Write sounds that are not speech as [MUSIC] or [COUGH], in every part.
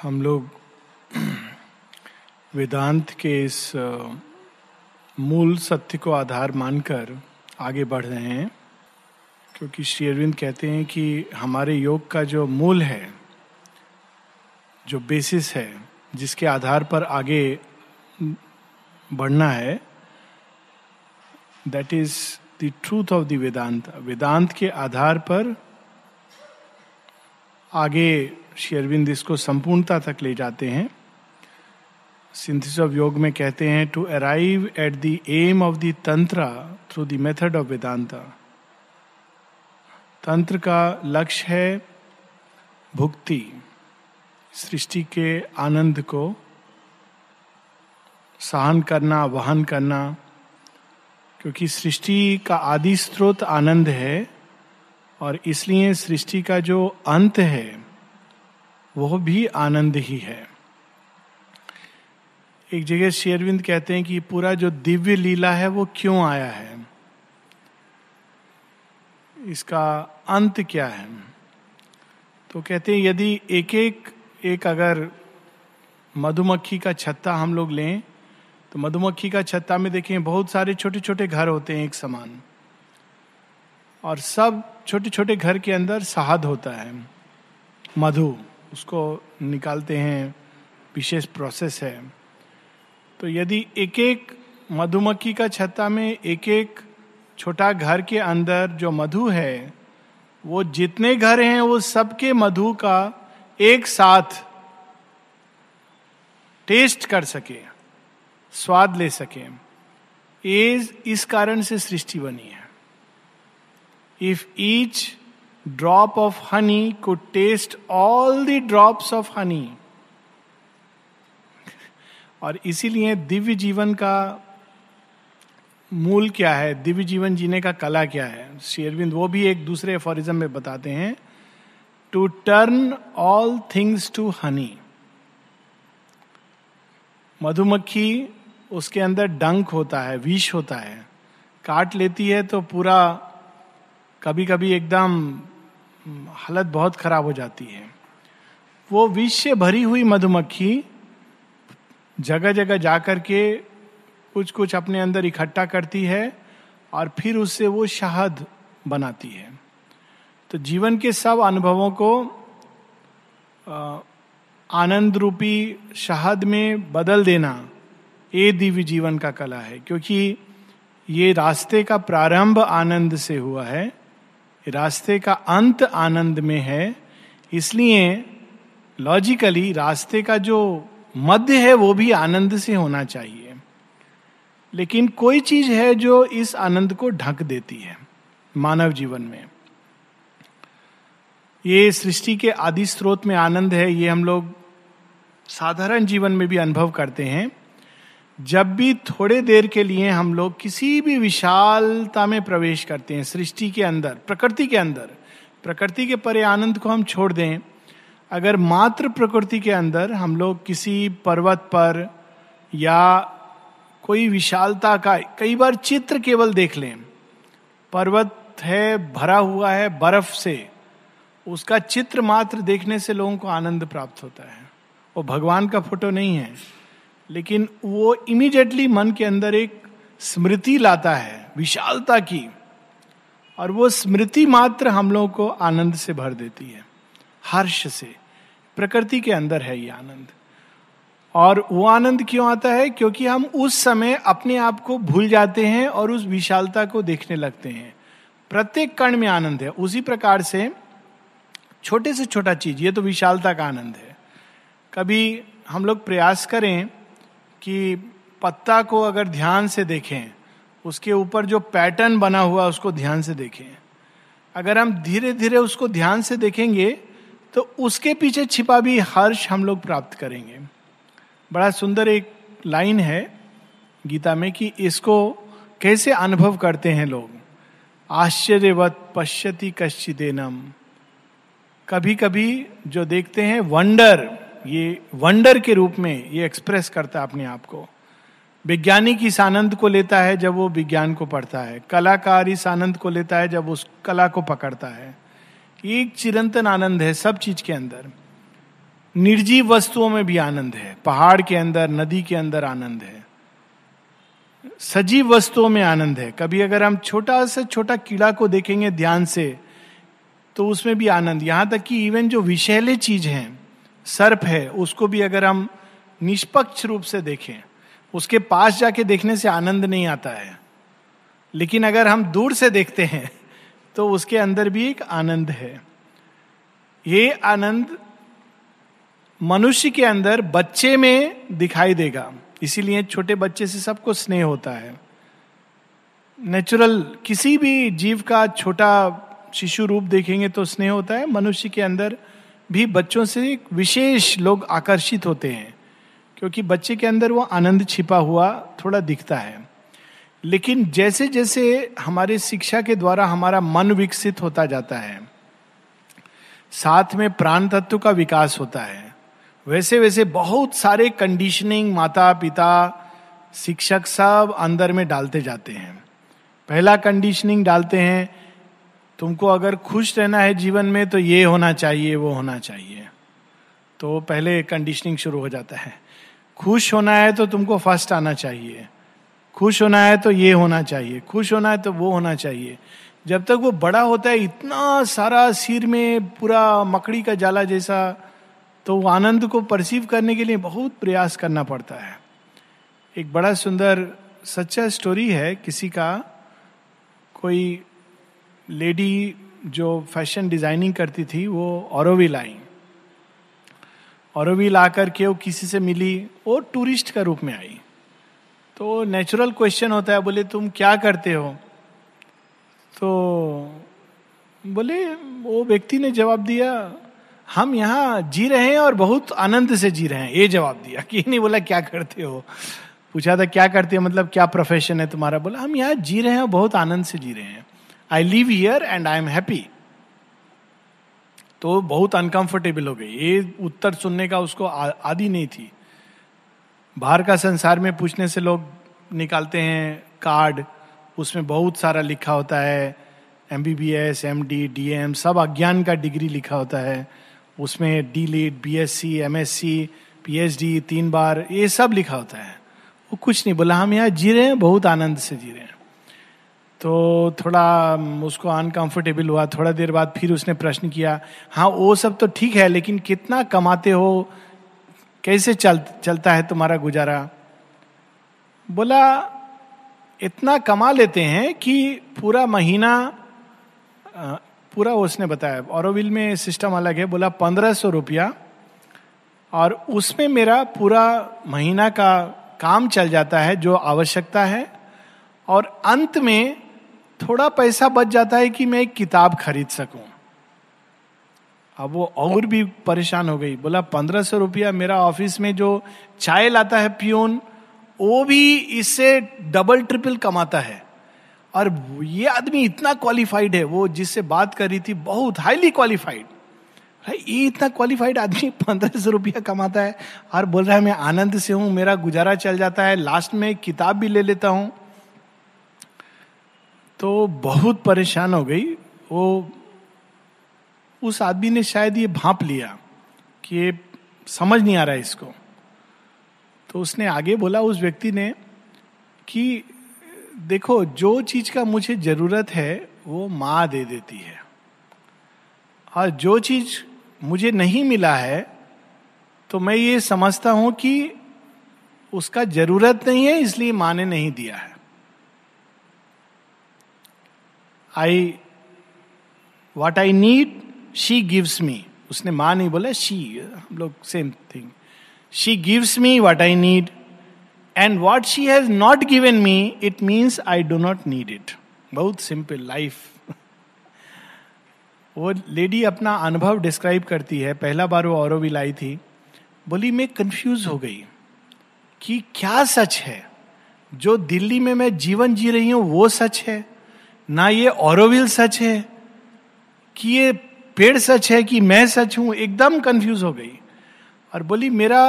हम लोग वेदांत के इस मूल सत्य को आधार मानकर आगे बढ़ रहे हैं क्योंकि श्री अरविंद कहते हैं कि हमारे योग का जो मूल है जो बेसिस है जिसके आधार पर आगे बढ़ना है that is the truth of the Vedanta Vedanta के आधार पर आगे शेरविंद इसको संपूर्णता तक ले जाते हैं सिंथिस ऑफ योग में कहते हैं to arrive at the aim of the Tantra through the method of Vedanta तंत्र का लक्ष्य है भुक्ति सृष्टि के आनंद को सहन करना वहन करना क्योंकि सृष्टि का आदि स्रोत आनंद है और इसलिए सृष्टि का जो अंत है वह भी आनंद ही है एक जगह शेरविंद कहते हैं कि पूरा जो दिव्य लीला है वो क्यों आया है इसका अंत क्या है तो कहते हैं यदि एक एक एक अगर मधुमक्खी का छत्ता हम लोग लें तो मधुमक्खी का छत्ता में देखें बहुत सारे छोटे छोटे घर होते हैं एक समान और सब छोटे छोटे घर के अंदर शहद होता है मधु उसको निकालते हैं विशेष प्रोसेस है तो यदि एक एक मधुमक्खी का छत्ता में एक एक छोटा घर के अंदर जो मधु है वो जितने घर हैं वो सबके मधु का एक साथ टेस्ट कर सके स्वाद ले सके इस कारण से सृष्टि बनी है if each drop of honey को taste all the drops of honey और इसीलिए दिव्य जीवन का मूल क्या है दिव्य जीवन जीने का कला क्या है शेरविंद वो भी एक दूसरे एफोरिज्म में बताते हैं to turn all things to honey मधुमक्खी उसके अंदर डंक होता है विष होता है काट लेती है तो पूरा कभी कभी एकदम हालत बहुत खराब हो जाती है वो विष से भरी हुई मधुमक्खी जगह जगह जा कर के कुछ कुछ अपने अंदर इकट्ठा करती है और फिर उससे वो शहद बनाती है तो जीवन के सब अनुभवों को आनंद रूपी शहद में बदल देना ये दिव्य जीवन का कला है क्योंकि ये रास्ते का प्रारंभ आनंद से हुआ है रास्ते का अंत आनंद में है इसलिए लॉजिकली रास्ते का जो मध्य है वो भी आनंद से होना चाहिए लेकिन कोई चीज है जो इस आनंद को ढक देती है मानव जीवन में ये सृष्टि के आदि स्रोत में आनंद है ये हम लोग साधारण जीवन में भी अनुभव करते हैं जब भी थोड़े देर के लिए हम लोग किसी भी विशालता में प्रवेश करते हैं सृष्टि के अंदर प्रकृति के अंदर प्रकृति के परे आनंद को हम छोड़ दें अगर मात्र प्रकृति के अंदर हम लोग किसी पर्वत पर या कोई विशालता का कई बार चित्र केवल देख लें पर्वत है भरा हुआ है बर्फ से उसका चित्र मात्र देखने से लोगों को आनंद प्राप्त होता है वो भगवान का फोटो नहीं है लेकिन वो इमीडिएटली मन के अंदर एक स्मृति लाता है विशालता की और वो स्मृति मात्र हम लोगों को आनंद से भर देती है हर्ष से प्रकृति के अंदर है ये आनंद और वो आनंद क्यों आता है क्योंकि हम उस समय अपने आप को भूल जाते हैं और उस विशालता को देखने लगते हैं प्रत्येक कण में आनंद है उसी प्रकार से छोटे से छोटा चीज ये तो विशालता का आनंद है कभी हम लोग प्रयास करें कि पत्ता को अगर ध्यान से देखें उसके ऊपर जो पैटर्न बना हुआ उसको ध्यान से देखें अगर हम धीरे धीरे उसको ध्यान से देखेंगे तो उसके पीछे छिपा भी हर्ष हम लोग प्राप्त करेंगे बड़ा सुंदर एक लाइन है गीता में कि इसको कैसे अनुभव करते हैं लोग आश्चर्यवत पश्यति कश्चिदेनम कभी कभी जो देखते हैं वंडर ये वंडर के रूप में ये एक्सप्रेस करता है अपने आप को वैज्ञानिक इस आनंद को लेता है जब वो विज्ञान को पढ़ता है कलाकार इस आनंद को लेता है जब उस कला को पकड़ता है एक चिरंतन आनंद है सब चीज के अंदर निर्जीव वस्तुओं में भी आनंद है पहाड़ के अंदर नदी के अंदर आनंद है सजीव वस्तुओं में आनंद है कभी अगर हम छोटा से छोटा कीड़ा को देखेंगे ध्यान से तो उसमें भी आनंद यहां तक कि इवन जो विषैले चीज हैं सर्प है उसको भी अगर हम निष्पक्ष रूप से देखें उसके पास जाके देखने से आनंद नहीं आता है लेकिन अगर हम दूर से देखते हैं तो उसके अंदर भी एक आनंद है ये आनंद मनुष्य के अंदर बच्चे में दिखाई देगा इसीलिए छोटे बच्चे से सबको स्नेह होता है नेचुरल किसी भी जीव का छोटा शिशु रूप देखेंगे तो स्नेह होता है मनुष्य के अंदर भी बच्चों से विशेष लोग आकर्षित होते हैं क्योंकि बच्चे के अंदर वो आनंद छिपा हुआ थोड़ा दिखता है लेकिन जैसे जैसे हमारे शिक्षा के द्वारा हमारा मन विकसित होता जाता है साथ में प्राण तत्व का विकास होता है वैसे वैसे बहुत सारे कंडीशनिंग माता पिता शिक्षक सब अंदर में डालते जाते हैं पहला कंडीशनिंग डालते हैं तुमको अगर खुश रहना है जीवन में तो ये होना चाहिए वो होना चाहिए तो पहले कंडीशनिंग शुरू हो जाता है खुश होना है तो तुमको फर्स्ट आना चाहिए खुश होना है तो ये होना चाहिए खुश होना है तो वो होना चाहिए जब तक वो बड़ा होता है इतना सारा सिर में पूरा मकड़ी का जाला जैसा तो वो आनंद को परसीव करने के लिए बहुत प्रयास करना पड़ता है एक बड़ा सुंदर सच्चा स्टोरी है किसी का कोई लेडी जो फैशन डिजाइनिंग करती थी वो औरविल आई औरविल आकर के वो किसी से मिली वो टूरिस्ट का रूप में आई तो नेचुरल क्वेश्चन होता है बोले तुम क्या करते हो तो बोले वो व्यक्ति ने जवाब दिया हम यहाँ जी रहे हैं और बहुत आनंद से जी रहे हैं ये जवाब दिया कि नहीं बोला क्या करते हो पूछा था क्या करते हो मतलब क्या प्रोफेशन है तुम्हारा बोला हम यहाँ जी रहे हैं और बहुत आनंद से जी रहे हैं I live here and I am happy तो बहुत अनकंफर्टेबल हो गई ये उत्तर सुनने का उसको आदि नहीं थी बाहर का संसार में पूछने से लोग निकालते हैं कार्ड उसमें बहुत सारा लिखा होता है M B B S M D D M सब अज्ञान का डिग्री लिखा होता है उसमें D Litt B S C M S C P H D तीन बार ये सब लिखा होता है वो कुछ नहीं बोला हम यहाँ जी रहे हैं बहुत आनंद से जी रहे हैं तो थोड़ा उसको अनकंफर्टेबल हुआ थोड़ा देर बाद फिर उसने प्रश्न किया हाँ वो सब तो ठीक है लेकिन कितना कमाते हो कैसे चल चलता है तुम्हारा गुजारा बोला इतना कमा लेते हैं कि पूरा महीना पूरा उसने बताया औरविल में सिस्टम अलग है बोला पंद्रह सौ रुपया और उसमें मेरा पूरा महीना का काम चल जाता है जो आवश्यकता है और अंत में थोड़ा पैसा बच जाता है कि मैं एक किताब खरीद सकूं अब वो और भी परेशान हो गई बोला पंद्रह सौ रुपया मेरा ऑफिस में जो चाय लाता है पियोन वो भी इससे डबल ट्रिपल कमाता है और ये आदमी इतना क्वालिफाइड है वो जिससे बात कर रही थी बहुत हाईली क्वालिफाइड ये इतना क्वालिफाइड आदमी [LAUGHS] पंद्रह सौ रुपया कमाता है और बोल रहा है मैं आनंद से हूँ मेरा गुजारा चल जाता है लास्ट में किताब भी ले लेता हूँ तो बहुत परेशान हो गई वो उस आदमी ने शायद ये भाप लिया कि ये समझ नहीं आ रहा है इसको तो उसने आगे बोला उस व्यक्ति ने कि देखो जो चीज का मुझे जरूरत है वो माँ दे देती है और जो चीज मुझे नहीं मिला है तो मैं ये समझता हूं कि उसका जरूरत नहीं है इसलिए माँ ने नहीं दिया है I what I need she gives me उसने माँ नहीं बोला शी हम लोग same thing she gives me what I need and what she has not given me it means I do not need it बहुत सिंपल लाइफ [LAUGHS] वो lady अपना अनुभव डिस्क्राइब करती है पहला बार वो और भी लाई थी बोली मैं कंफ्यूज हो गई कि क्या सच है जो दिल्ली में मैं जीवन जी रही हूँ वो सच है ना ये औरविल सच है कि ये पेड़ सच है कि मैं सच हूं एकदम कंफ्यूज हो गई और बोली मेरा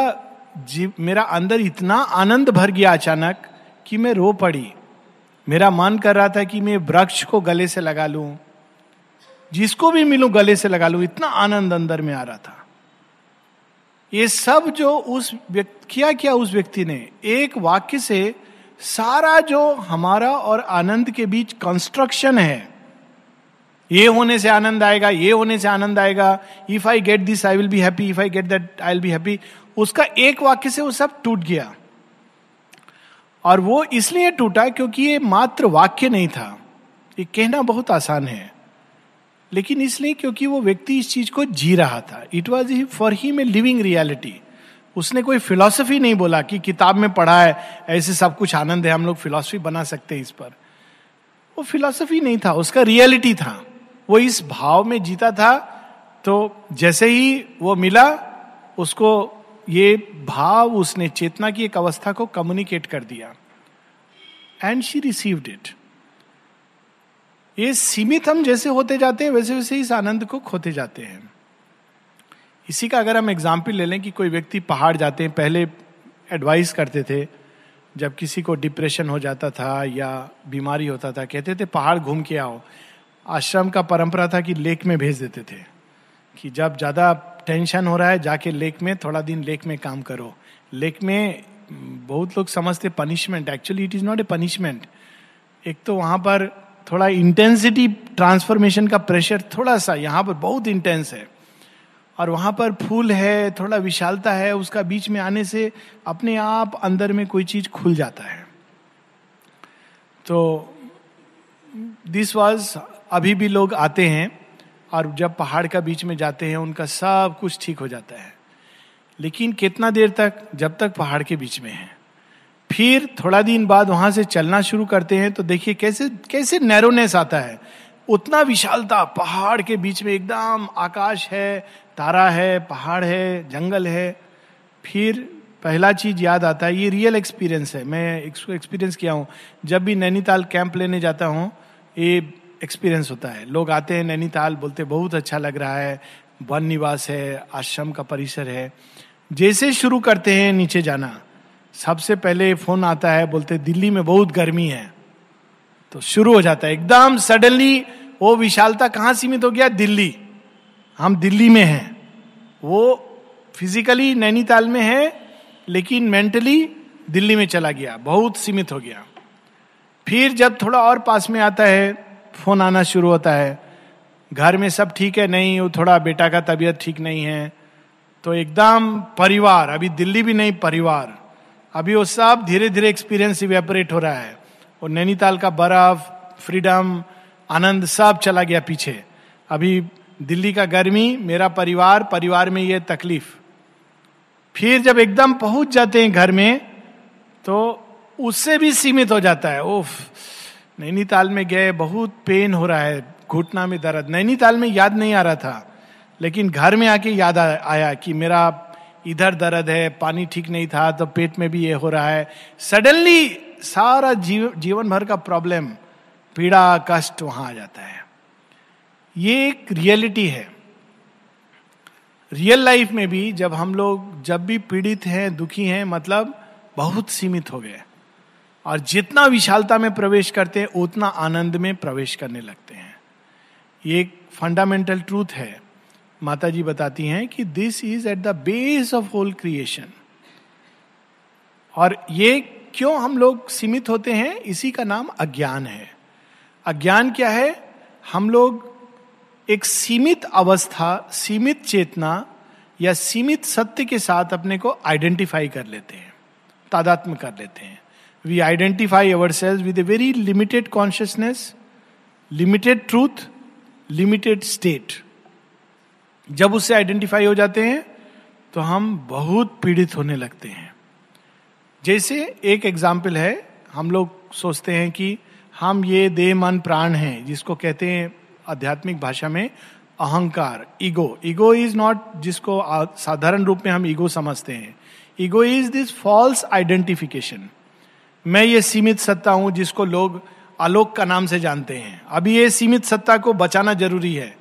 जीव मेरा अंदर इतना आनंद भर गया अचानक कि मैं रो पड़ी मेरा मन कर रहा था कि मैं वृक्ष को गले से लगा लूं जिसको भी मिलूं गले से लगा लूं इतना आनंद अंदर में आ रहा था ये सब जो उस व्यक्ति किया क्या उस व्यक्ति ने एक वाक्य से सारा जो हमारा और आनंद के बीच कंस्ट्रक्शन है ये होने से आनंद आएगा ये होने से आनंद आएगा if I get this I will be happy if I get that I will be happy उसका एक वाक्य से वो सब टूट गया और वो इसलिए टूटा क्योंकि ये मात्र वाक्य नहीं था ये कहना बहुत आसान है लेकिन इसलिए क्योंकि वो व्यक्ति इस चीज को जी रहा था इट वॉज फॉर ही में लिविंग रियलिटी उसने कोई फिलॉसफी नहीं बोला कि किताब में पढ़ा है ऐसे सब कुछ आनंद है हम लोग फिलॉसफी बना सकते हैं इस पर वो फिलॉसफी नहीं था उसका रियलिटी था वो इस भाव में जीता था तो जैसे ही वो मिला उसको ये भाव उसने चेतना की एक अवस्था को कम्युनिकेट कर दिया एंड शी रिसीव्ड इट ये सीमित हम जैसे होते जाते हैं वैसे वैसे इस आनंद को खोते जाते हैं इसी का अगर हम एग्जाम्पल ले लें कि कोई व्यक्ति पहाड़ जाते हैं पहले एडवाइस करते थे जब किसी को डिप्रेशन हो जाता था या बीमारी होता था कहते थे पहाड़ घूम के आओ आश्रम का परंपरा था कि लेक में भेज देते थे कि जब ज़्यादा टेंशन हो रहा है जाके लेक में थोड़ा दिन लेक में काम करो लेक में बहुत लोग समझते punishment actually it is not a punishment एक तो वहाँ पर थोड़ा इंटेंसिटी ट्रांसफॉर्मेशन का प्रेशर थोड़ा सा यहाँ पर बहुत इंटेंस है और वहाँ पर फूल है थोड़ा विशालता है उसका बीच में आने से अपने आप अंदर में कोई चीज खुल जाता है तो दिस वॉज अभी भी लोग आते हैं और जब पहाड़ का बीच में जाते हैं उनका सब कुछ ठीक हो जाता है लेकिन कितना देर तक जब तक पहाड़ के बीच में है फिर थोड़ा दिन बाद वहां से चलना शुरू करते हैं तो देखिए कैसे कैसे नैरोनेस आता है उतना विशालता पहाड़ के बीच में एकदम आकाश है तारा है पहाड़ है जंगल है फिर पहला चीज याद आता है ये रियल एक्सपीरियंस है मैं इसको एक्सपीरियंस किया हूँ जब भी नैनीताल कैंप लेने जाता हूँ ये एक्सपीरियंस होता है लोग आते हैं नैनीताल बोलते बहुत अच्छा लग रहा है वन निवास है आश्रम का परिसर है जैसे शुरू करते हैं नीचे जाना सबसे पहले फोन आता है बोलते दिल्ली में बहुत गर्मी है तो शुरू हो जाता है एकदम सडनली वो विशालता कहाँ सीमित हो गया दिल्ली हम दिल्ली में हैं वो फिजिकली नैनीताल में है लेकिन मेंटली दिल्ली में चला गया बहुत सीमित हो गया फिर जब थोड़ा और पास में आता है फोन आना शुरू होता है घर में सब ठीक है नहीं वो थोड़ा बेटा का तबीयत ठीक नहीं है तो एकदम परिवार अभी दिल्ली भी नहीं परिवार अभी वो सब धीरे धीरे एक्सपीरियंस इवेपरेट हो रहा है और नैनीताल का बर्फ फ्रीडम आनंद सब चला गया पीछे अभी दिल्ली का गर्मी मेरा परिवार परिवार में ये तकलीफ फिर जब एकदम पहुंच जाते हैं घर में तो उससे भी सीमित हो जाता है ओफ नैनीताल में गए बहुत पेन हो रहा है घुटना में दर्द नैनीताल में याद नहीं आ रहा था लेकिन घर में आके याद आया कि मेरा इधर दर्द है पानी ठीक नहीं था तो पेट में भी ये हो रहा है सडनली सारा जीव, जीवन भर का प्रॉब्लम पीड़ा कष्ट वहां आ जाता है ये एक रियलिटी है रियल लाइफ में भी जब हम लोग जब भी पीड़ित हैं दुखी हैं मतलब बहुत सीमित हो गए और जितना विशालता में प्रवेश करते हैं उतना आनंद में प्रवेश करने लगते हैं ये एक फंडामेंटल ट्रूथ है माता जी बताती हैं कि this is at the base of whole creation और ये क्यों हम लोग सीमित होते हैं इसी का नाम अज्ञान है अज्ञान क्या है हम लोग एक सीमित अवस्था सीमित चेतना या सीमित सत्य के साथ अपने को आइडेंटिफाई कर लेते हैं तादात्म कर लेते हैं we identify our selves with a very limited consciousness limited truth limited state जब उससे आइडेंटिफाई हो जाते हैं तो हम बहुत पीड़ित होने लगते हैं जैसे एक एग्जाम्पल है हम लोग सोचते हैं कि हम ये देह मन प्राण हैं जिसको कहते हैं आध्यात्मिक भाषा में अहंकार ईगो ईगो इज नॉट जिसको साधारण रूप में हम ईगो समझते हैं ego is this false identification मैं ये सीमित सत्ता हूं जिसको लोग आलोक का नाम से जानते हैं अभी ये सीमित सत्ता को बचाना जरूरी है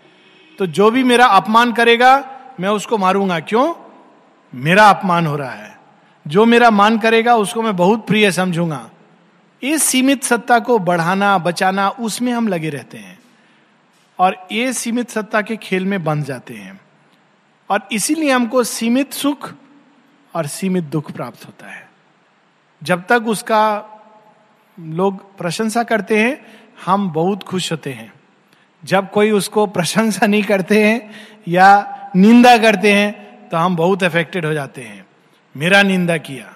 तो जो भी मेरा अपमान करेगा मैं उसको मारूंगा क्यों मेरा अपमान हो रहा है जो मेरा मान करेगा उसको मैं बहुत प्रिय समझूंगा इस सीमित सत्ता को बढ़ाना बचाना उसमें हम लगे रहते हैं और ये सीमित सत्ता के खेल में बंध जाते हैं और इसीलिए हमको सीमित सुख और सीमित दुख प्राप्त होता है जब तक उसका लोग प्रशंसा करते हैं हम बहुत खुश होते हैं जब कोई उसको प्रशंसा नहीं करते हैं या निंदा करते हैं तो हम बहुत अफेक्टेड हो जाते हैं मेरा निंदा किया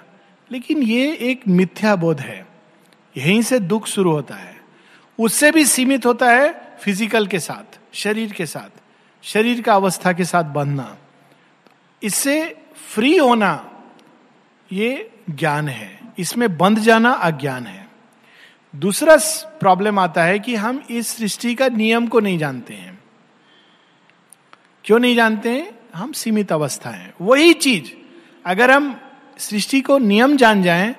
लेकिन ये एक मिथ्या बोध है यहीं से दुख शुरू होता है उससे भी सीमित होता है फिजिकल के साथ शरीर के साथ शरीर का अवस्था के साथ बंधना इससे फ्री होना ये ज्ञान है इसमें बंध जाना अज्ञान है दूसरा प्रॉब्लम आता है कि हम इस सृष्टि का नियम को नहीं जानते हैं क्यों नहीं जानते हैं हम सीमित अवस्था है वही चीज अगर हम सृष्टि को नियम जान जाएं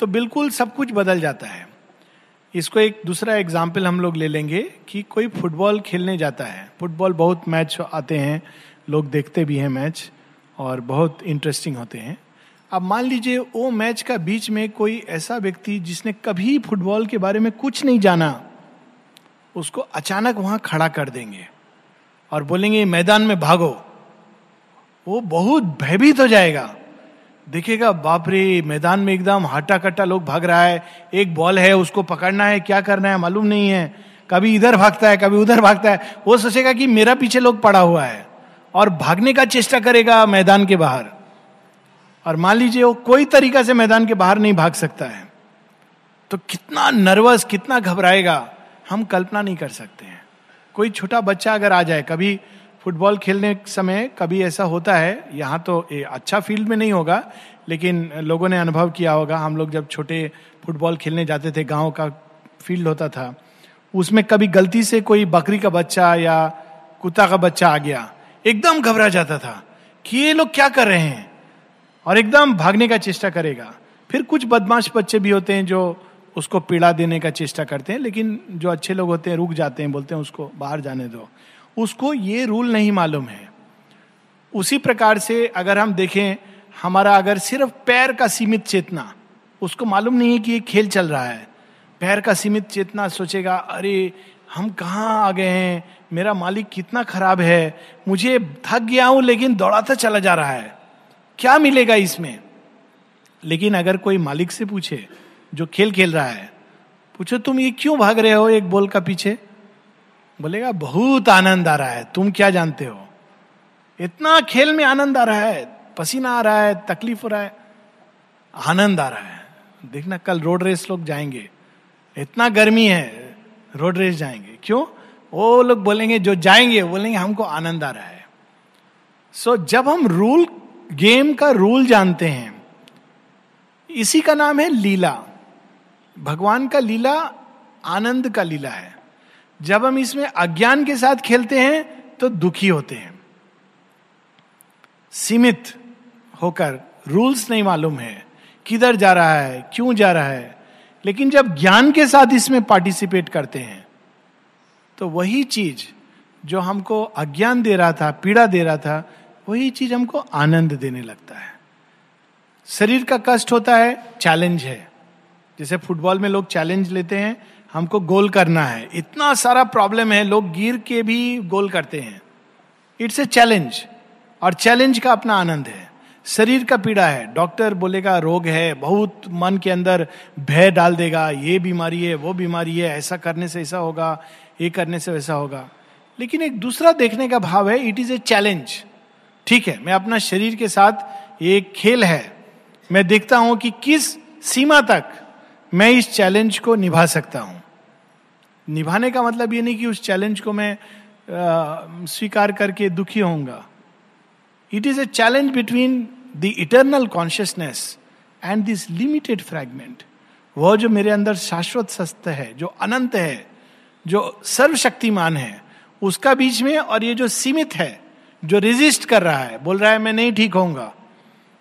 तो बिल्कुल सब कुछ बदल जाता है इसको एक दूसरा एग्जाम्पल हम लोग ले लेंगे कि कोई फुटबॉल खेलने जाता है फुटबॉल बहुत मैच आते हैं लोग देखते भी हैं मैच और बहुत इंटरेस्टिंग होते हैं अब मान लीजिए वो मैच का बीच में कोई ऐसा व्यक्ति जिसने कभी फुटबॉल के बारे में कुछ नहीं जाना उसको अचानक वहां खड़ा कर देंगे और बोलेंगे मैदान में भागो वो बहुत भयभीत हो जाएगा देखेगा बाप रे मैदान में एकदम हटा कट्टा लोग भाग रहा है एक बॉल है उसको पकड़ना है क्या करना है मालूम नहीं है कभी इधर भागता है कभी उधर भागता है वो सोचेगा कि मेरा पीछे लोग पड़ा हुआ है और भागने का चेष्टा करेगा मैदान के बाहर और मान लीजिए वो कोई तरीका से मैदान के बाहर नहीं भाग सकता है तो कितना नर्वस कितना घबराएगा हम कल्पना नहीं कर सकते हैं कोई छोटा बच्चा अगर आ जाए कभी फुटबॉल खेलने समय कभी ऐसा होता है यहाँ तो ए, अच्छा फील्ड में नहीं होगा लेकिन लोगों ने अनुभव किया होगा हम लोग जब छोटे फुटबॉल खेलने जाते थे गाँव का फील्ड होता था उसमें कभी गलती से कोई बकरी का बच्चा या कुत्ता का बच्चा आ गया एकदम घबरा जाता था कि ये लोग क्या कर रहे हैं और एकदम भागने का चेष्टा करेगा फिर कुछ बदमाश बच्चे भी होते हैं जो उसको पीड़ा देने का चेष्टा करते हैं लेकिन जो अच्छे लोग होते हैं रुक जाते हैं बोलते हैं उसको बाहर जाने दो उसको ये रूल नहीं मालूम है उसी प्रकार से अगर हम देखें हमारा अगर सिर्फ पैर का सीमित चेतना उसको मालूम नहीं है कि ये खेल चल रहा है पैर का सीमित चेतना सोचेगा अरे हम कहाँ आ गए हैं मेरा मालिक कितना खराब है मुझे थक गया हूं लेकिन दौड़ाता चला जा रहा है क्या मिलेगा इसमें लेकिन अगर कोई मालिक से पूछे जो खेल खेल रहा है पूछो तुम ये क्यों भाग रहे हो एक बॉल का पीछे बोलेगा बहुत आनंद आ रहा है तुम क्या जानते हो इतना खेल में आनंद आ रहा है पसीना आ रहा है तकलीफ हो रहा है आनंद आ रहा है देखना कल रोड रेस लोग जाएंगे इतना गर्मी है रोड रेस जाएंगे क्यों वो लोग बोलेंगे जो जाएंगे बोलेंगे हमको आनंद आ रहा है सो so, जब हम रूल गेम का रूल जानते हैं इसी का नाम है लीला भगवान का लीला आनंद का लीला है जब हम इसमें अज्ञान के साथ खेलते हैं तो दुखी होते हैं सीमित होकर रूल्स नहीं मालूम है किधर जा रहा है क्यों जा रहा है लेकिन जब ज्ञान के साथ इसमें पार्टिसिपेट करते हैं तो वही चीज जो हमको अज्ञान दे रहा था पीड़ा दे रहा था वही चीज हमको आनंद देने लगता है शरीर का कष्ट होता है चैलेंज है जैसे फुटबॉल में लोग चैलेंज लेते हैं हमको गोल करना है इतना सारा प्रॉब्लम है लोग गिर के भी गोल करते हैं इट्स ए चैलेंज और चैलेंज का अपना आनंद है शरीर का पीड़ा है डॉक्टर बोलेगा रोग है बहुत मन के अंदर भय डाल देगा ये बीमारी है वो बीमारी है ऐसा करने से ऐसा होगा ये करने से वैसा होगा लेकिन एक दूसरा देखने का भाव है इट इज ए चैलेंज ठीक है मैं अपना शरीर के साथ ये खेल है मैं देखता हूं कि किस सीमा तक मैं इस चैलेंज को निभा सकता हूं निभाने का मतलब ये नहीं कि उस चैलेंज को मैं आ, स्वीकार करके दुखी होऊंगा it is a challenge between the eternal consciousness and this limited fragment वह जो मेरे अंदर शाश्वत सस्त है जो अनंत है जो सर्वशक्तिमान है उसका बीच में और ये जो सीमित है जो रिजिस्ट कर रहा है बोल रहा है मैं नहीं ठीक होऊंगा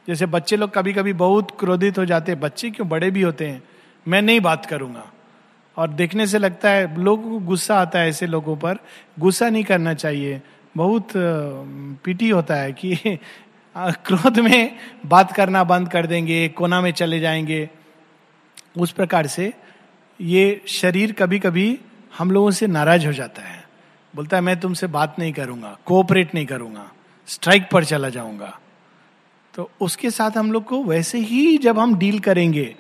जैसे बच्चे लोग कभी कभी बहुत क्रोधित हो जाते हैं बच्चे क्यों बड़े भी होते हैं मैं नहीं बात करूंगा और देखने से लगता है लोगों को गुस्सा आता है ऐसे लोगों पर गुस्सा नहीं करना चाहिए बहुत पीटी होता है कि क्रोध में बात करना बंद कर देंगे कोना में चले जाएंगे उस प्रकार से ये शरीर कभी कभी हम लोगों से नाराज हो जाता है बोलता है मैं तुमसे बात नहीं करूंगा कोऑपरेट नहीं करूंगा स्ट्राइक पर चला जाऊंगा तो उसके साथ हम लोग को वैसे ही जब हम डील करेंगे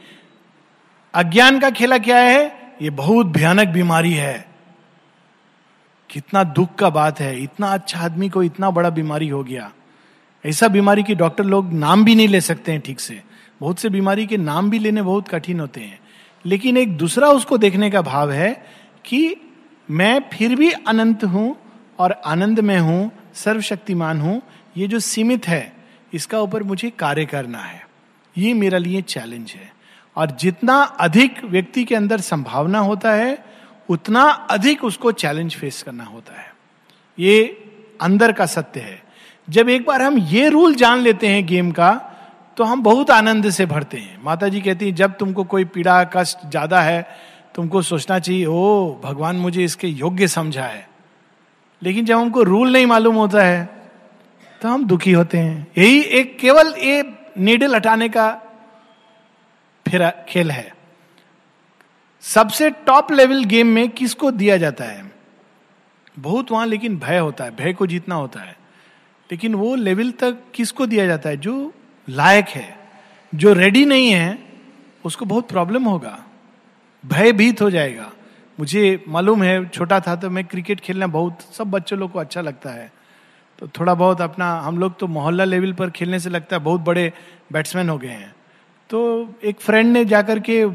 अज्ञान का खेला क्या है ये बहुत भयानक बीमारी है कितना दुख का बात है इतना अच्छा आदमी को इतना बड़ा बीमारी हो गया ऐसा बीमारी की डॉक्टर लोग नाम भी नहीं ले सकते हैं ठीक से बहुत से बीमारी के नाम भी लेने बहुत कठिन होते हैं लेकिन एक दूसरा उसको देखने का भाव है कि मैं फिर भी अनंत हूं और आनंद में हूं सर्वशक्तिमान हूं ये जो सीमित है इसका ऊपर मुझे कार्य करना है ये मेरा लिए चैलेंज है और जितना अधिक व्यक्ति के अंदर संभावना होता है उतना अधिक उसको चैलेंज फेस करना होता है ये अंदर का सत्य है जब एक बार हम ये रूल जान लेते हैं गेम का तो हम बहुत आनंद से भरते हैं माता जी कहती हैं जब तुमको कोई पीड़ा कष्ट ज्यादा है तुमको सोचना चाहिए ओ भगवान मुझे इसके योग्य समझा है लेकिन जब हमको रूल नहीं मालूम होता है तो हम दुखी होते हैं यही एक केवल ये नीडल हटाने का फिर खेल है सबसे टॉप लेवल गेम में किसको दिया जाता है बहुत वहां लेकिन भय होता है भय को जीतना होता है लेकिन वो लेवल तक किसको दिया जाता है जो लायक है जो रेडी नहीं है उसको बहुत प्रॉब्लम होगा भयभीत हो जाएगा मुझे मालूम है छोटा था तो मैं क्रिकेट खेलना बहुत सब बच्चों लोग को अच्छा लगता है तो थोड़ा बहुत अपना हम लोग तो मोहल्ला लेवल पर खेलने से लगता है बहुत बड़े बैट्समैन हो गए हैं तो एक फ्रेंड ने जाकर के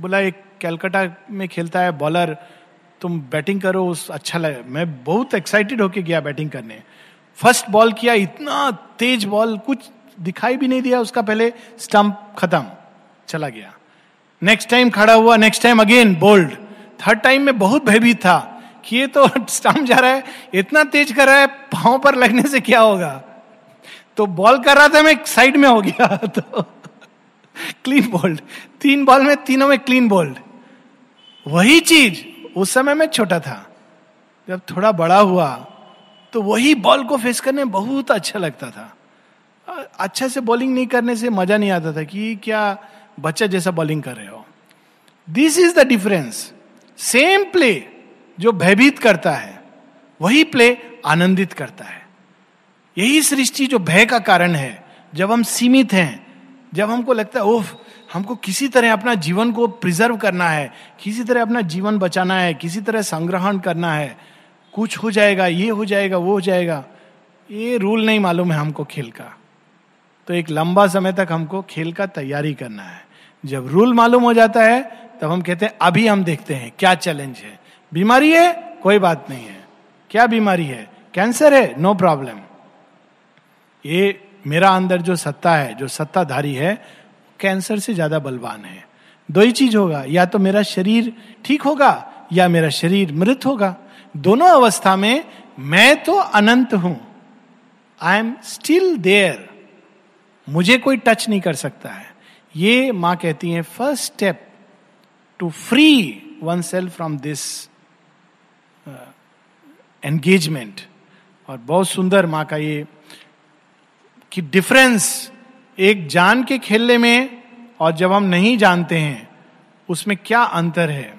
बोला एक कैलकाटा में खेलता है बॉलर तुम बैटिंग करो उस अच्छा लगे मैं बहुत एक्साइटेड होके गया बैटिंग करने फर्स्ट बॉल किया इतना तेज बॉल कुछ दिखाई भी नहीं दिया उसका पहले स्टंप खत्म चला गया नेक्स्ट टाइम खड़ा हुआ next time again bowled third time में बहुत भयभीत था कि ये तो स्टंप [LAUGHS] जा रहा है इतना तेज कर रहा है पाँव पर लगने से क्या होगा तो बॉल कर रहा था मैं साइड में हो गया [LAUGHS] तो क्लीन बोल्ड तीन बॉल में तीनों में क्लीन बोल्ड वही चीज उस समय में छोटा था जब थोड़ा बड़ा हुआ तो वही बॉल को फेस करने बहुत अच्छा लगता था अच्छा से बॉलिंग नहीं करने से मजा नहीं आता था कि क्या बच्चा जैसा बॉलिंग कर रहे हो this is the difference same play जो भयभीत करता है वही प्ले आनंदित करता है यही सृष्टि जो भय का कारण है जब हम सीमित हैं जब हमको लगता है ओह हमको किसी तरह अपना जीवन को प्रिजर्व करना है किसी तरह अपना जीवन बचाना है किसी तरह संग्रहण करना है कुछ हो जाएगा ये हो जाएगा वो हो जाएगा ये रूल नहीं मालूम है हमको खेल का तो एक लंबा समय तक हमको खेल का तैयारी करना है जब रूल मालूम हो जाता है तब हम कहते हैं अभी हम देखते हैं क्या चैलेंज है बीमारी है कोई बात नहीं है क्या बीमारी है कैंसर है नो प्रॉब्लम ये मेरा अंदर जो सत्ता है जो सत्ताधारी है कैंसर से ज्यादा बलवान है दो ही चीज होगा या तो मेरा शरीर ठीक होगा या मेरा शरीर मृत होगा दोनों अवस्था में मैं तो अनंत हूं आई एम स्टिल देयर मुझे कोई टच नहीं कर सकता है ये माँ कहती है first step to free oneself from this engagement और बहुत सुंदर माँ का ये कि डिफरेंस एक जान के खेलने में और जब हम नहीं जानते हैं उसमें क्या अंतर है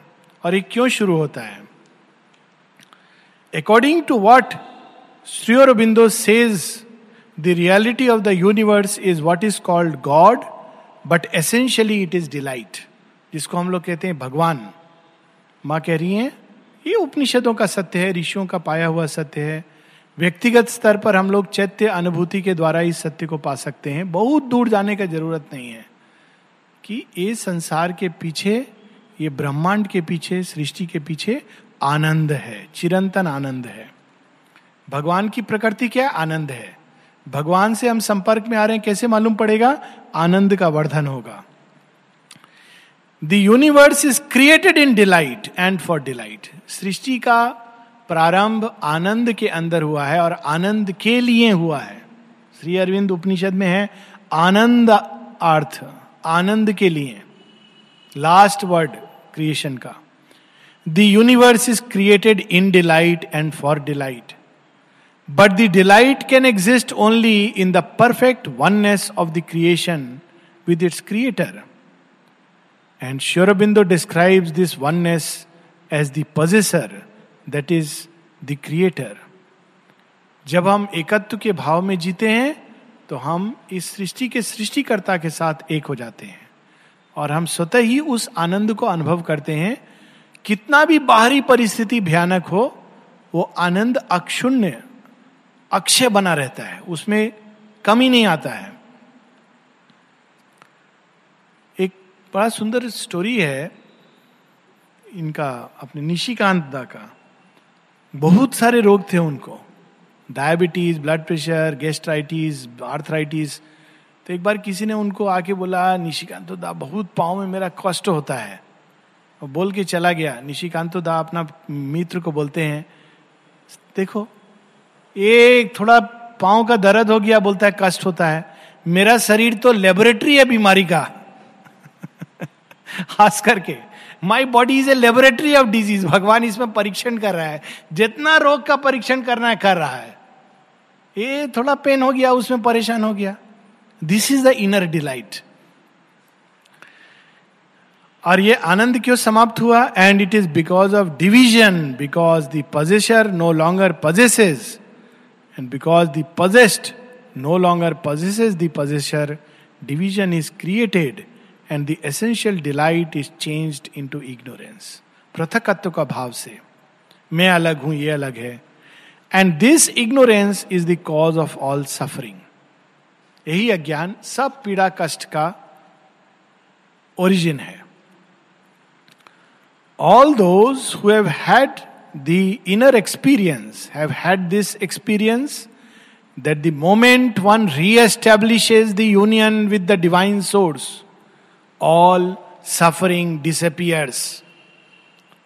और ये क्यों शुरू होता है according to what Shri says the reality of the universe is what is called God but essentially it is delight जिसको हम लोग कहते हैं भगवान माँ कह रही हैं ये उपनिषदों का सत्य है ऋषियों का पाया हुआ सत्य है व्यक्तिगत स्तर पर हम लोग चैत्य अनुभूति के द्वारा इस सत्य को पा सकते हैं बहुत दूर जाने का जरूरत नहीं है कि ये संसार के पीछे ये ब्रह्मांड के पीछे सृष्टि के पीछे आनंद है चिरंतन आनंद है भगवान की प्रकृति क्या आनंद है भगवान से हम संपर्क में आ रहे हैं कैसे मालूम पड़ेगा आनंद का वर्धन होगा the universe is created in delight and for delight सृष्टि का प्रारंभ आनंद के अंदर हुआ है और आनंद के लिए हुआ है श्री अरविंद उपनिषद में है आनंद अर्थ आनंद के लिए लास्ट वर्ड क्रिएशन का the universe is created in delight and for delight but the delight can exist only in the perfect oneness of the creation with its creator and Sri Aurobindo describes this oneness as the possessor that is the creator जब हम एकत्व के भाव में जीते हैं तो हम इस सृष्टि के सृष्टिकर्ता के साथ एक हो जाते हैं और हम स्वतः ही उस आनंद को अनुभव करते हैं कितना भी बाहरी परिस्थिति भयानक हो वो आनंद अक्षुण्य अक्षय बना रहता है उसमें कमी नहीं आता है एक बड़ा सुंदर स्टोरी है इनका अपने निशिकांत दा का बहुत सारे रोग थे उनको diabetes blood pressure gastritis arthritis तो एक बार किसी ने उनको आके बोला निशिकांत दा बहुत पाँव में मेरा कष्ट होता है और बोल के चला गया निशिकांत दा अपना मित्र को बोलते हैं देखो एक थोड़ा पाँव का दर्द हो गया बोलता है कष्ट होता है मेरा शरीर तो लेबोरेटरी है बीमारी का [LAUGHS] खास करके my body is a laboratory of disease भगवान इसमें परीक्षण कर रहा है जितना रोग का परीक्षण करना है कर रहा है ये थोड़ा पेन हो गया उसमें परेशान हो गया this is the inner delight और ये आनंद क्यों समाप्त हुआ and it is because of division because the possessor no longer possesses and because the possessed no longer possesses the possessor division is created and the essential delight is changed into ignorance पृथकत्व का भाव से मैं अलग हूं ये अलग है and this ignorance is the cause of all suffering यही अज्ञान सब पीड़ा कष्ट का ओरिजिन है all those had the inner experience have had this experience that the moment one reestablishes the union with the divine source all suffering disappears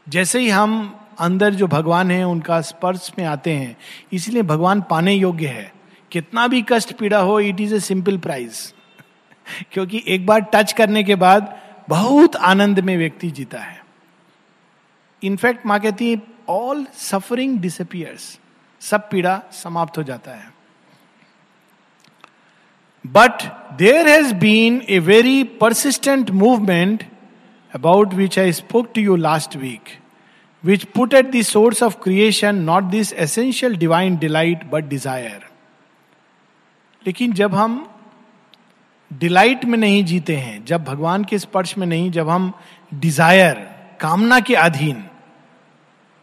जैसे ही हम अंदर जो भगवान है उनका स्पर्श में आते हैं इसलिए भगवान पाने योग्य है कितना भी कष्ट पीड़ा हो it is a simple prize क्योंकि एक बार टच करने के बाद बहुत आनंद में व्यक्ति जीता है इनफैक्ट माँ कहती है ऑल सफरिंग डिसअपियर्स सब पीड़ा समाप्त हो जाता है But there has been a very persistent movement about which I spoke to you last week, which put at the source of creation not this essential divine delight but desire. लेकिन जब हम delight में नहीं जीते हैं जब भगवान के स्पर्श में नहीं जब हम डिजायर कामना के अधीन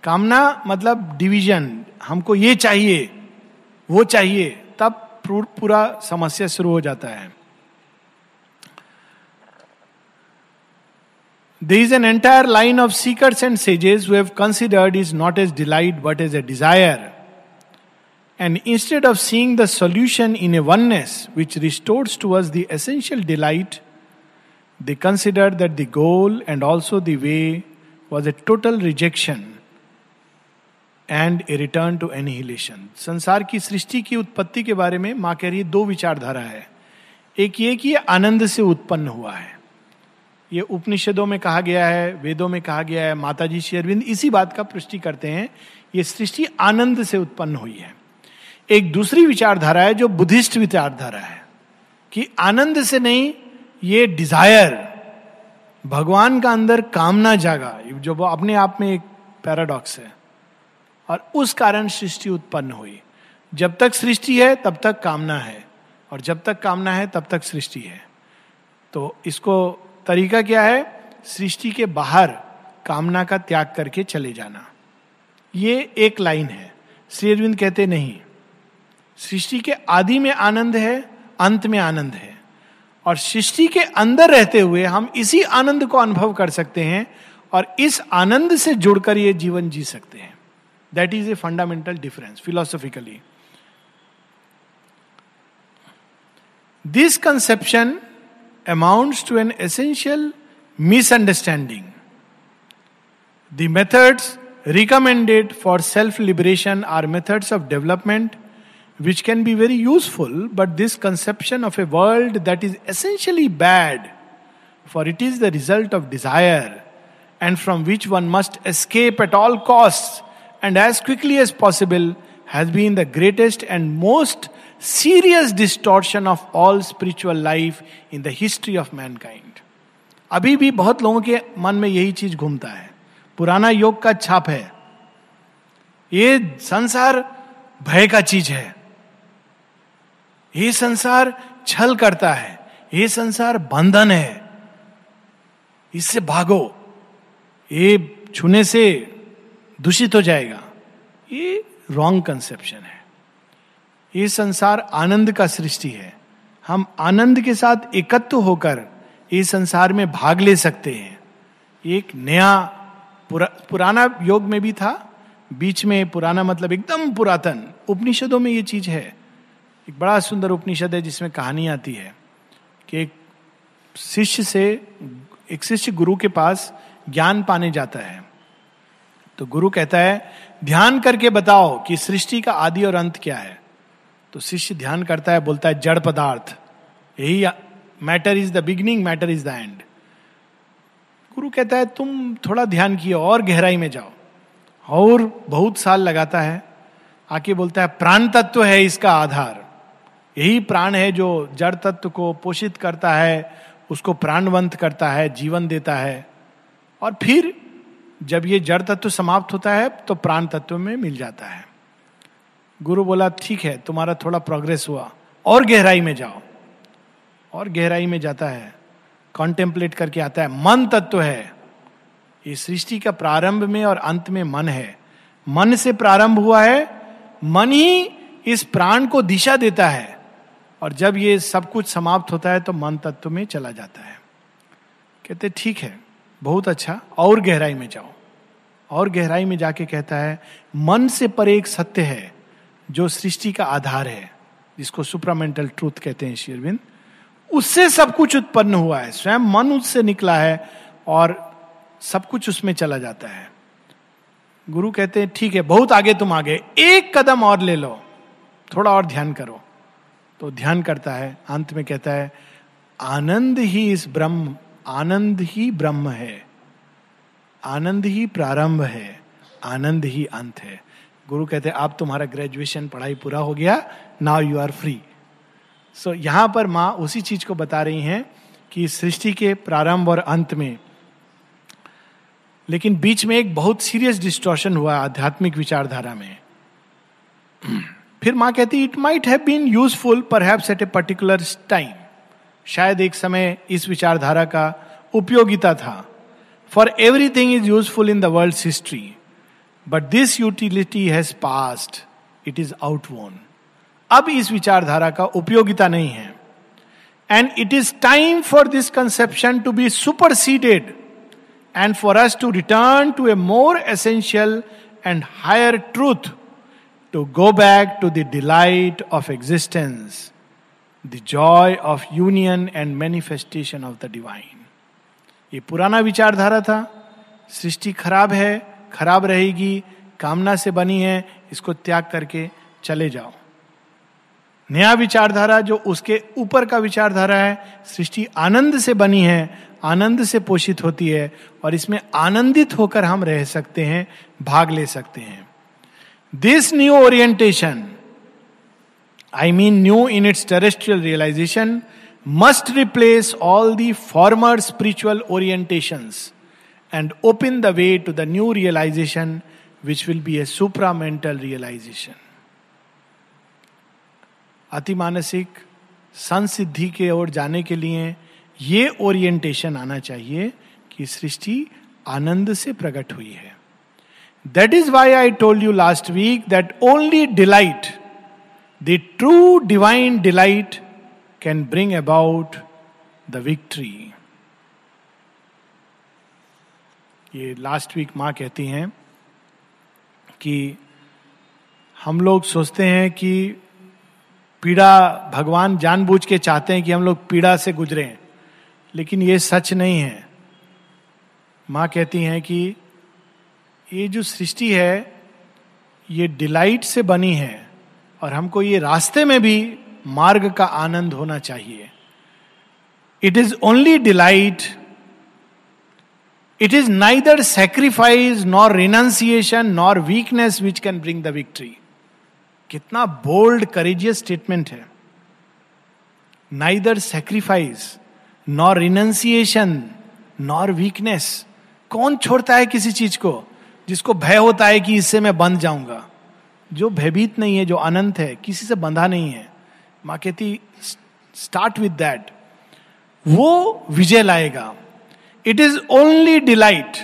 कामना मतलब डिवीजन हमको ये चाहिए वो चाहिए पूरा समस्या शुरू हो जाता है There is an entire line of seekers and sages who have considered is not as delight but as a desire. And instead of seeing the solution in a oneness which restores to us the essential delight, they considered that the goal and also the way was a total rejection. And a return to annihilation संसार की सृष्टि की उत्पत्ति के बारे में माँ कह रही है दो विचारधारा है एक ये कि आनंद से उत्पन्न हुआ है ये उपनिषदों में कहा गया है वेदों में कहा गया है माता जी श्री अरविंद इसी बात का पुष्टि करते हैं ये सृष्टि आनंद से उत्पन्न हुई है एक दूसरी विचारधारा है जो बुद्धिस्ट विचारधारा है कि आनंद से नहीं ये डिजायर भगवान का अंदर कामना जागा जो वो अपने आप में एक पैराडॉक्स है और उस कारण सृष्टि उत्पन्न हुई जब तक सृष्टि है तब तक कामना है और जब तक कामना है तब तक सृष्टि है तो इसको तरीका क्या है सृष्टि के बाहर कामना का त्याग करके चले जाना ये एक लाइन है श्री अरविंद कहते नहीं सृष्टि के आदि में आनंद है अंत में आनंद है और सृष्टि के अंदर रहते हुए हम इसी आनंद को अनुभव कर सकते हैं और इस आनंद से जुड़कर ये जीवन जी सकते हैं That is a fundamental difference philosophically. This conception amounts to an essential misunderstanding. The methods recommended for self liberation are methods of development which can be very useful, but this conception of a world that is essentially bad, for it is the result of desire, and from which one must escape at all costs, and as quickly as possible has been the greatest and most serious distortion of all spiritual life in the history of mankind. अभी भी बहुत लोगों के मन में यही चीज घूमता है पुराना योग का छाप है ये संसार भय का चीज है ये संसार छल करता है ये संसार बंधन है इससे भागो ये छूने से दूषित हो जाएगा ये रॉन्ग कंसेप्शन है ये संसार आनंद का सृष्टि है हम आनंद के साथ एकत्व होकर इस संसार में भाग ले सकते हैं एक नया पुरा, पुराना योग में भी था बीच में पुराना मतलब एकदम पुरातन उपनिषदों में ये चीज है एक बड़ा सुंदर उपनिषद है जिसमें कहानी आती है कि एक शिष्य से एक शिष्य गुरु के पास ज्ञान पाने जाता है तो गुरु कहता है ध्यान करके बताओ कि सृष्टि का आदि और अंत क्या है तो शिष्य ध्यान करता है बोलता है जड़ पदार्थ यही matter is the beginning matter is the end गुरु कहता है तुम थोड़ा ध्यान किए और गहराई में जाओ और बहुत साल लगाता है आके बोलता है प्राण तत्व है इसका आधार यही प्राण है जो जड़ तत्व को पोषित करता है उसको प्राणवंत करता है जीवन देता है और फिर जब ये जड़ तत्व समाप्त होता है तो प्राण तत्व में मिल जाता है गुरु बोला ठीक है तुम्हारा थोड़ा प्रोग्रेस हुआ और गहराई में जाओ और गहराई में जाता है कॉन्टेम्पलेट करके आता है मन तत्व है ये सृष्टि का प्रारंभ में और अंत में मन है मन से प्रारंभ हुआ है मन ही इस प्राण को दिशा देता है और जब ये सब कुछ समाप्त होता है तो मन तत्व में चला जाता है कहते ठीक है बहुत अच्छा और गहराई में जाओ और गहराई में जाके कहता है मन से परे एक सत्य है जो सृष्टि का आधार है जिसको सुप्रामेंटल ट्रूथ कहते हैं शेरविंद उससे सब कुछ उत्पन्न हुआ है स्वयं मन उससे निकला है और सब कुछ उसमें चला जाता है गुरु कहते हैं ठीक है बहुत आगे तुम आगे एक कदम और ले लो थोड़ा और ध्यान करो तो ध्यान करता है अंत में कहता है आनंद ही इस ब्रह्म आनंद ही ब्रह्म है आनंद ही प्रारंभ है आनंद ही अंत है गुरु कहते आप तुम्हारा ग्रेजुएशन पढ़ाई पूरा हो गया now you are free so यहां पर माँ उसी चीज को बता रही हैं कि सृष्टि के प्रारंभ और अंत में लेकिन बीच में एक बहुत सीरियस डिस्टॉर्शन हुआ आध्यात्मिक विचारधारा में [CLEARS THROAT] फिर माँ कहती it might have been useful पर एट ए पर्टिकुलर टाइम शायद एक समय इस विचारधारा का उपयोगिता था for everything is useful in the world history but this utility has passed it is outworn अब इस विचारधारा का उपयोगिता नहीं है and it is time for this conception to be superseded and for us to return to a more essential and higher truth to go back to the delight of existence the joy of union and manifestation of the divine ये पुराना विचारधारा था सृष्टि खराब है खराब रहेगी कामना से बनी है इसको त्याग करके चले जाओ नया विचारधारा जो उसके ऊपर का विचारधारा है सृष्टि आनंद से बनी है आनंद से पोषित होती है और इसमें आनंदित होकर हम रह सकते हैं भाग ले सकते हैं this new orientation I mean new in its terrestrial realization must replace all the former spiritual orientation and open the way to the new realization which will be a supramental realization अति मानसिक संसिद्धि के ओर जाने के लिए ये orientation आना चाहिए कि सृष्टि आनंद से प्रकट हुई है that is why I told you last week that only delight The true divine delight can bring about the victory. ये लास्ट वीक माँ कहती हैं कि हम लोग सोचते हैं कि पीड़ा भगवान जानबूझ के चाहते हैं कि हम लोग पीड़ा से गुजरे लेकिन ये सच नहीं है माँ कहती हैं कि ये जो सृष्टि है ये डिलाइट से बनी है और हमको ये रास्ते में भी मार्ग का आनंद होना चाहिए it is only delight it is neither sacrifice nor renunciation nor weakness which can bring the victory कितना बोल्ड करेजियस स्टेटमेंट है neither sacrifice nor renunciation nor weakness कौन छोड़ता है किसी चीज को जिसको भय होता है कि इससे मैं बंद जाऊंगा जो भयभीत नहीं है जो अनंत है किसी से बंधा नहीं है माँ कहती स्टार्ट विद दैट वो विजय लाएगा it is only delight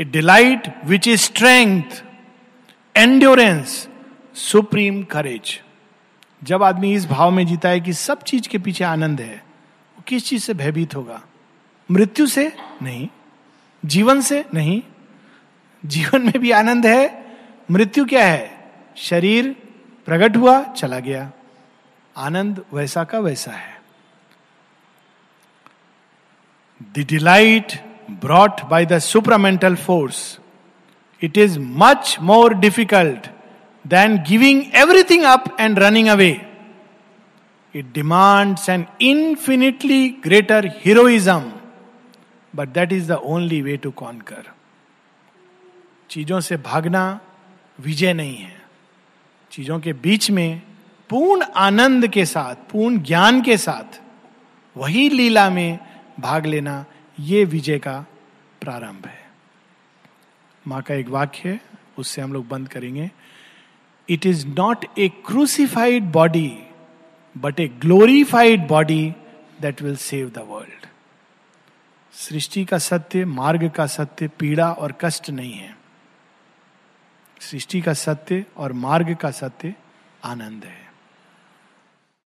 a delight which is strength endurance supreme courage जब आदमी इस भाव में जीता है कि सब चीज के पीछे आनंद है वो किस चीज से भयभीत होगा मृत्यु से नहीं जीवन से नहीं जीवन में भी आनंद है मृत्यु क्या है शरीर प्रकट हुआ चला गया आनंद वैसा का वैसा है the delight brought by the supramental force it is much more difficult than giving everything up and running away it demands an infinitely greater heroism but that is the only way to conquer चीजों से भागना विजय नहीं है चीजों के बीच में पूर्ण आनंद के साथ पूर्ण ज्ञान के साथ वही लीला में भाग लेना ये विजय का प्रारंभ है माँ का एक वाक्य है उससे हम लोग बंद करेंगे it is not a crucified body but a glorified body that will save the world सृष्टि का सत्य मार्ग का सत्य पीड़ा और कष्ट नहीं है सृष्टि का सत्य और मार्ग का सत्य आनंद है